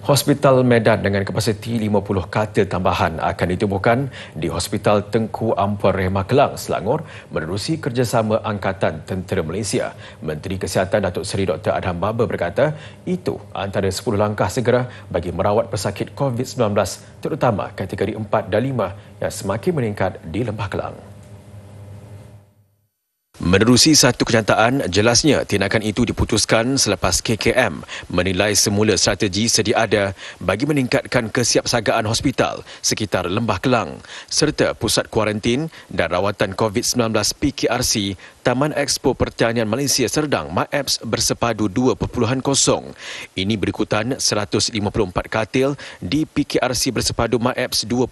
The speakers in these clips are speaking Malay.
Hospital Medan dengan kapasiti 50 katil tambahan akan ditubuhkan di Hospital Tengku Ampuan Rehmah Kelang, Selangor menerusi kerjasama Angkatan Tentera Malaysia. Menteri Kesihatan Datuk Seri Dr. Adham Baba berkata, itu antara 10 langkah segera bagi merawat pesakit COVID-19 terutama kategori 4 dan 5 yang semakin meningkat di Lembah Kelang. Menerusi satu kenyataan, jelasnya tindakan itu diputuskan selepas KKM menilai semula strategi sedia ada bagi meningkatkan kesiapsagaan hospital sekitar Lembah Kelang serta pusat kuarantin dan rawatan COVID-19 PKRC Taman Expo Pertanian Malaysia Serdang MAEPS bersepadu 2.0. Ini berikutan 154 katil di PKRC bersepadu MAEPS 2.0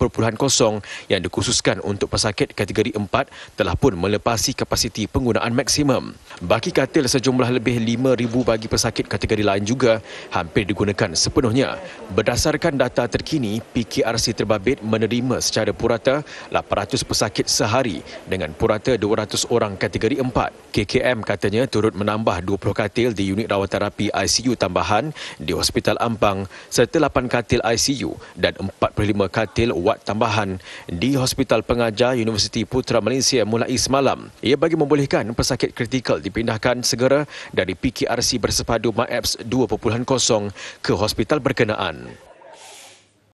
yang dikhususkan untuk pesakit kategori 4 telah pun melepasi kapasiti penggunaan maksimum. Baki katil sejumlah lebih 5,000 bagi pesakit kategori lain juga hampir digunakan sepenuhnya. Berdasarkan data terkini, PKRC Terbabit menerima secara purata 800 pesakit sehari dengan purata 200 orang kategori 4. KKM katanya turut menambah 20 katil di unit rawat terapi ICU tambahan di Hospital Ampang serta 8 katil ICU dan 45 katil wad tambahan di Hospital Pengajar Universiti Putra Malaysia mulai semalam. Ia bagi memboleh membolehkan pesakit kritikal dipindahkan segera dari PKRC bersepadu MAPS 2.0 ke hospital berkenaan.